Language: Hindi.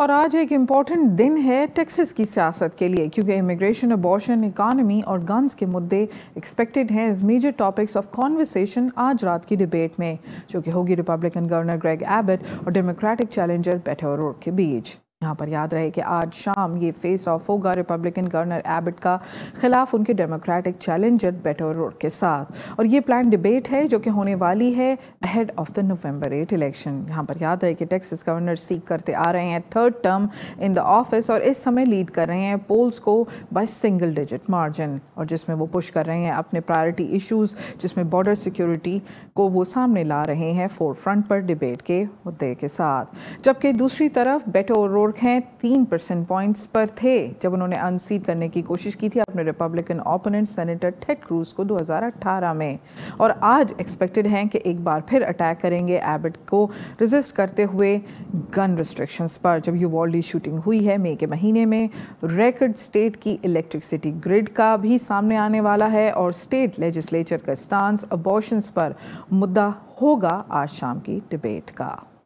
और आज एक इम्पॉर्टेंट दिन है टेक्सिस की सियासत के लिए क्योंकि इमिग्रेशन अबॉशन इकानमी और गन्स के मुद्दे एक्सपेक्टेड हैं as major topics of conversation आज रात की डिबेट में जो कि होगी रिपब्लिकन गवर्नर ग्रेग एबट और डेमोक्रेटिक चैलेंजर बेटर के बीच यहाँ पर याद रहे कि आज शाम ये फेस ऑफ होगा रिपब्लिकन गवर्नर एबिट का खिलाफ उनके डेमोक्रेटिक चैलेंजर रोड के साथ और ये प्लान डिबेट है जो कि होने वाली है ahead of the November eight election यहाँ पर याद है कि टेक्सास गवर्नर सीख करते आ रहे हैं third term in the office और इस समय लीड कर रहे हैं पोल्स को बाय सिंगल डिजिट मार्जिन और जिसमें वो पुश कर रहे हैं अपने प्रायोरिटी इशूज़ जिसमें बॉर्डर सिक्योरिटी को वो सामने ला रहे हैं फोर फ्रंट पर डिबेट के मुद्दे के साथ जबकि दूसरी तरफ रोड गोर्ख हैं तीन परसेंट पॉइंट्स पर थे जब उन्होंने अनसीट करने की कोशिश की थी अपने Republican opponent senator Ted Cruz को 2018 में और आज एक्सपेक्टेड हैं कि एक बार फिर अटैक करेंगे एबिट को रिजिस्ट करते हुए गन रिस्ट्रिक्शंस पर जब यूवॉल्डी शूटिंग हुई है मई के महीने में रेकर्ड स्टेट की इलेक्ट्रिसिटी ग्रिड का भी सामने आने वाला है और स्टेट लेजिस्लेचर का स्टांस अबॉशंस पर मुद्दा होगा आज शाम की डिबेट का